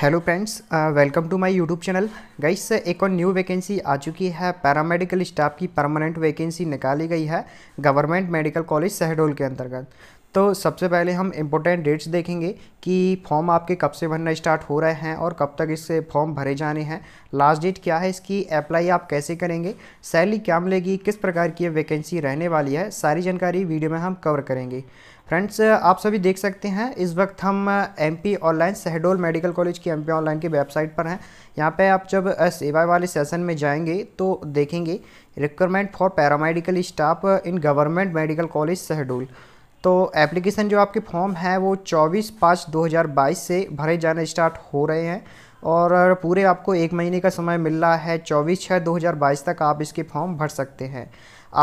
hello friends welcome to my YouTube channel guys एक और new vacancy आ चुकी है पैरामेडिकल स्टाफ की परमानेंट वैकेंसी निकाली गई है गवर्नमेंट मेडिकल कॉलेज शहडोल के अंतर्गत तो सबसे पहले हम इम्पोर्टेंट डेट्स देखेंगे कि फॉर्म आपके कब से भरना स्टार्ट हो रहे हैं और कब तक इससे फॉर्म भरे जाने हैं लास्ट डेट क्या है इसकी अप्लाई आप कैसे करेंगे सैलरी क्या मिलेगी किस प्रकार की वैकेंसी रहने वाली है सारी जानकारी वीडियो में हम कवर करेंगे फ्रेंड्स आप सभी देख सकते हैं इस वक्त हम P online Shahdol medical college की पी ऑनलाइन की वेबसाइट पर हैं यहाँ पे आप जब सेवा वाले सेशन में जाएंगे तो देखेंगे requirement for paramedical staff in government medical college Shahdol तो एप्लीकेशन जो आपके फॉर्म है वो 24 पाँच 2022 से भरे जाने स्टार्ट हो रहे हैं और पूरे आपको एक महीने का समय मिल रहा है 24 छः 2022 तक आप इसके फॉर्म भर सकते हैं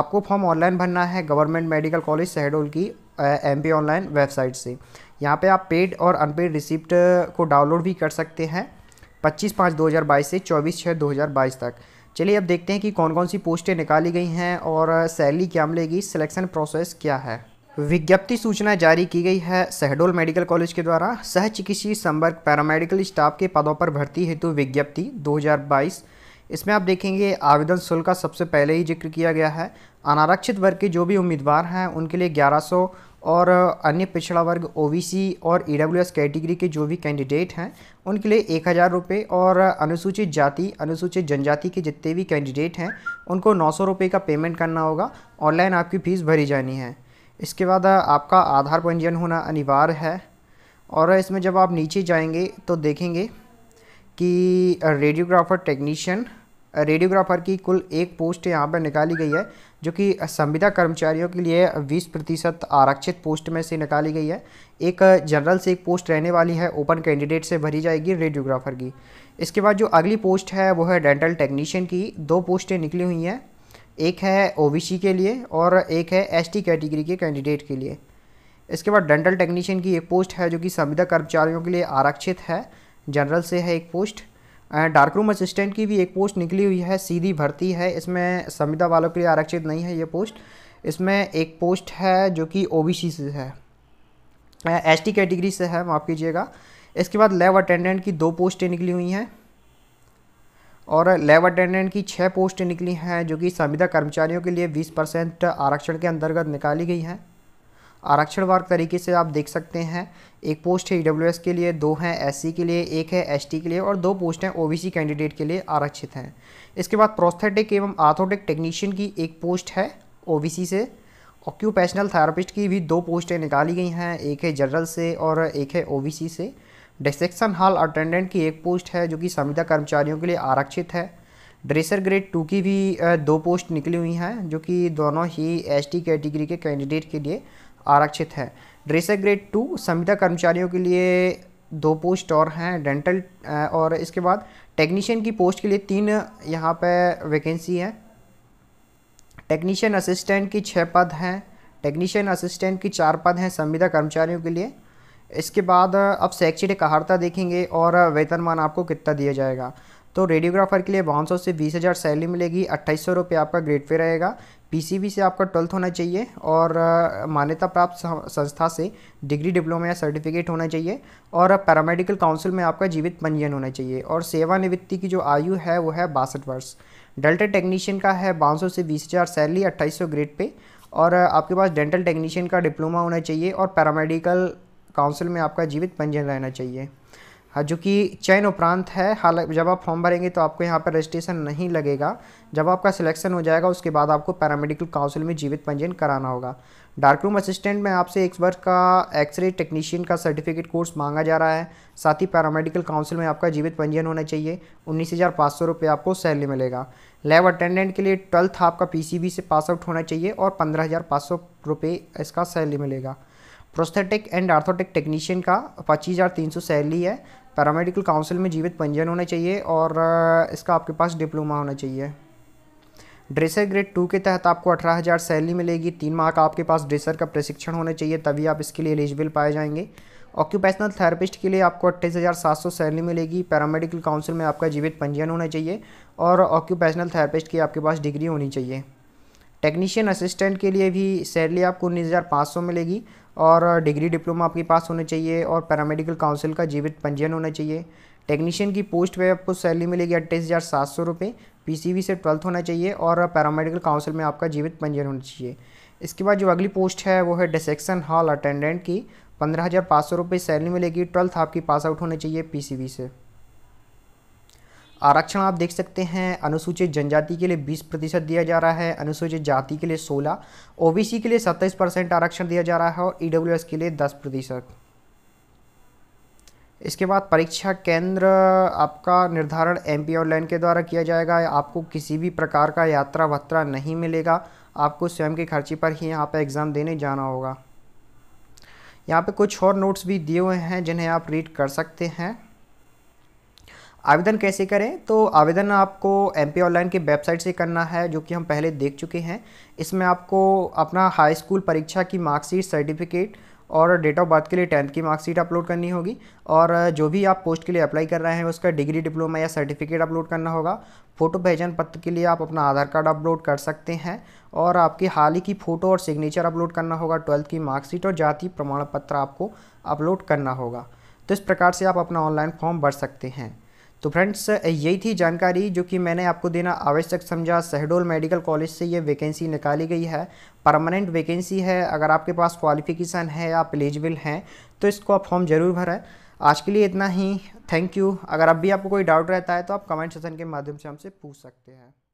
आपको फॉर्म ऑनलाइन भरना है गवर्नमेंट मेडिकल कॉलेज शहडोल की एम पी ऑनलाइन वेबसाइट से यहाँ पे आप पेड और अनपेड रिसिप्ट को डाउनलोड भी कर सकते हैं 25 पाँच 2022 से 24 छः 2022 तक चलिए अब देखते हैं कि कौन कौन सी पोस्टें निकाली गई हैं और सैलरी क्या मिलेगी सिलेक्शन प्रोसेस क्या है विज्ञप्ति सूचना जारी की गई है शहडोल मेडिकल कॉलेज के द्वारा सह चिकित्सीय संपर्क पैरामेडिकल स्टाफ के पदों पर भर्ती हेतु विज्ञप्ति 2022 इसमें आप देखेंगे आवेदन शुल्क का सबसे पहले ही जिक्र किया गया है अनारक्षित वर्ग के जो भी उम्मीदवार हैं उनके लिए 1100 और अन्य पिछड़ा वर्ग ओ और ई e कैटेगरी के जो भी कैंडिडेट हैं उनके लिए एक हज़ार रुपये और अनुसूचित जाति अनुसूचित जनजाति के जितने भी कैंडिडेट हैं उनको नौ सौ रुपये का पेमेंट करना होगा ऑनलाइन आपकी फ़ीस भरी जानी है इसके बाद आपका आधार पंजीयन होना अनिवार्य है और इसमें जब आप नीचे जाएंगे तो देखेंगे कि रेडियोग्राफर टेक्नीशियन रेडियोग्राफर की कुल एक पोस्ट यहाँ पर निकाली गई है जो कि संविदा कर्मचारियों के लिए 20 प्रतिशत आरक्षित पोस्ट में से निकाली गई है एक जनरल से एक पोस्ट रहने वाली है ओपन कैंडिडेट से भरी जाएगी रेडियोग्राफर की इसके बाद जो अगली पोस्ट है वो है डेंटल टेक्नीशियन की दो पोस्टें निकली हुई हैं एक है ओबीसी के लिए और एक है एसटी कैटेगरी के कैंडिडेट के लिए इसके बाद डेंटल टेक्नीशियन की एक पोस्ट है जो कि संविदा कर्मचारियों के लिए आरक्षित है जनरल से है एक पोस्ट डार्क रूम असिस्टेंट की भी एक पोस्ट निकली हुई है सीधी भर्ती है इसमें संविदा वालों के लिए आरक्षित नहीं है ये पोस्ट इसमें एक पोस्ट है जो कि ओ से है एस कैटेगरी से है माफ़ कीजिएगा इसके बाद लैब अटेंडेंट की दो पोस्टें निकली हुई हैं और लेबर अटेंडेंट की छः पोस्ट निकली हैं जो कि संविदा कर्मचारियों के लिए 20 परसेंट आरक्षण के अंतर्गत निकाली गई हैं आरक्षण वर्ग तरीके से आप देख सकते हैं एक पोस्ट है ई e के लिए दो हैं एस के लिए एक है एस के लिए और दो पोस्ट हैं ओ कैंडिडेट के लिए आरक्षित हैं इसके बाद प्रोस्थेटिक एवं आर्थोटिक टेक्नीशियन की एक पोस्ट है ओ से ऑक्यूपेशनल थेरापिस्ट की भी दो पोस्टें निकाली गई हैं एक है जनरल से और एक है ओ से डिसेक्शन हॉल अटेंडेंट की एक पोस्ट है जो कि संविदा कर्मचारियों के लिए आरक्षित है ड्रेसर ग्रेड टू की भी दो पोस्ट निकली हुई हैं जो कि दोनों ही एसटी कैटेगरी के कैंडिडेट के लिए आरक्षित हैं ड्रेसर ग्रेड टू संविदा कर्मचारियों के लिए दो पोस्ट और हैं डेंटल और इसके बाद टेक्नीशियन की पोस्ट के लिए तीन यहाँ पर वैकेंसी है टेक्नीशियन असिस्टेंट की छः पद हैं टेक्नीशियन असिस्टेंट की चार पद हैं संविदा कर्मचारियों के लिए इसके बाद अब शैक्षिक अहारता देखेंगे और वेतनमान आपको कितना दिया जाएगा तो रेडियोग्राफर के लिए पाँच सौ से बीस हज़ार सैलरी मिलेगी अट्ठाईस सौ रुपये आपका ग्रेड पे रहेगा पीसीबी से आपका ट्वेल्थ होना चाहिए और मान्यता प्राप्त संस्था से डिग्री डिप्लोमा या सर्टिफिकेट होना चाहिए और पैरामेडिकल काउंसिल में आपका जीवित पंजीयन होना चाहिए और सेवानिवृत्ति की जो आयु है वो है बासठ वर्ष डेल्टा टेक्नीशियन का है पाँच सौ से बीस हज़ार सैलरी अट्ठाईस सौ ग्रेड पे और आपके पास डेंटल टेक्नीशियन का डिप्लोमा होना चाहिए और पैरामेडिकल काउंसिल में आपका जीवित पंजीयन रहना चाहिए हाँ, जो कि चयन उपरांत है हालांकि जब आप फॉर्म भरेंगे तो आपको यहाँ पर रजिस्ट्रेशन नहीं लगेगा जब आपका सिलेक्शन हो जाएगा उसके बाद आपको पैरामेडिकल काउंसिल में जीवित पंजीयन कराना होगा डार्क रूम असिस्टेंट में आपसे एक वर्ष का एक्सरे टेक्नीशियन का सर्टिफिकेट कोर्स मांगा जा रहा है साथ ही पैरामेडिकल काउंसिल में आपका जीवित पंजीयन होना चाहिए उन्नीस हज़ार पाँच सौ रुपये आपको सैलरी मिलेगा लैब अटेंडेंट के लिए ट्वेल्थ आपका बी से पास आउट होना चाहिए और पंद्रह हज़ार पाँच सौ रुपये इसका सैलरी मिलेगा प्रोस्थेटिक एंड आर्थोटिक टेक्नीशियन का पच्चीस हज़ार तीन सौ सैलरी है पैरामेडिकल काउंसिल में जीवित पंजीयन होना चाहिए और इसका आपके पास डिप्लोमा होना चाहिए ड्रेसर ग्रेड टू के तहत आपको अठारह हज़ार सैलरी मिलेगी तीन माह का आपके पास ड्रेसर का प्रशिक्षण होना चाहिए तभी आप इसके लिए एलिजिबल पाए जाएंगे ऑक्यूपेशनल थेरेपिस्ट के लिए आपको अट्ठाईस हज़ार सात सौ सैलरी मिलेगी पैरामेडिकल काउंसिल में आपका जीवित पंजीयन होना चाहिए और ऑक्यूपेशनल थेरेपिस्ट की आपके पास डिग्री होनी चाहिए टेक्नीशियन असिस्टेंट के लिए भी सैलरी आपको उन्नीस हज़ार पाँच सौ मिलेगी और डिग्री डिप्लोमा आपके पास होने चाहिए और पैरामेडिकल काउंसिल का जीवित पंजीयन होना चाहिए टेक्नीशियन की पोस्ट पे आपको सैलरी मिलेगी अट्ठाईस हज़ार सात सौ रुपये पी से ट्वेल्थ होना चाहिए और पैरामेडिकल काउंसिल में आपका जीवित पंजीयन होना चाहिए इसके बाद जो अगली पोस्ट है वो है डिसेक्शन हॉल अटेंडेंट की पंद्रह हज़ार पाँच सौ रुपये सैलरी मिलेगी ट्वेल्थ आपकी पास आउट होना चाहिए पी से आरक्षण आप देख सकते हैं अनुसूचित जनजाति के लिए 20 प्रतिशत दिया जा रहा है अनुसूचित जाति के लिए 16, ओबीसी के लिए 27 परसेंट आरक्षण दिया जा रहा है और ईडब्ल्यूएस के लिए 10 प्रतिशत इसके बाद परीक्षा केंद्र आपका निर्धारण एमपी और लैंड के द्वारा किया जाएगा आपको किसी भी प्रकार का यात्रा भत्रा नहीं मिलेगा आपको स्वयं के खर्चे पर ही यहाँ पर एग्ज़ाम देने जाना होगा यहाँ पे कुछ और नोट्स भी दिए हुए हैं जिन्हें आप रीड कर सकते हैं आवेदन कैसे करें तो आवेदन आपको एम ऑनलाइन की वेबसाइट से करना है जो कि हम पहले देख चुके हैं इसमें आपको अपना हाई स्कूल परीक्षा की मार्कशीट सर्टिफिकेट और डेट ऑफ बर्थ के लिए टेंथ की मार्कशीट अपलोड करनी होगी और जो भी आप पोस्ट के लिए अप्लाई कर रहे हैं उसका डिग्री डिप्लोमा या सर्टिफिकेट अपलोड करना होगा फ़ोटो पहचान पत्र के लिए आप अपना आधार कार्ड अपलोड कर सकते हैं और आपकी हाल ही की फ़ोटो और सिग्नेचर अपलोड करना होगा ट्वेल्थ की मार्कशीट और जाति प्रमाण पत्र आपको अपलोड करना होगा तो इस प्रकार से आप अपना ऑनलाइन फॉर्म भर सकते हैं तो फ्रेंड्स यही थी जानकारी जो कि मैंने आपको देना आवश्यक समझा शहडोल मेडिकल कॉलेज से ये वैकेंसी निकाली गई है परमानेंट वैकेंसी है अगर आपके पास क्वालिफिकेशन है आप एलिजिबल हैं तो इसको आप फॉर्म ज़रूर भरें आज के लिए इतना ही थैंक यू अगर अब भी आपको कोई डाउट रहता है तो आप कमेंट सेशन के माध्यम से हमसे पूछ सकते हैं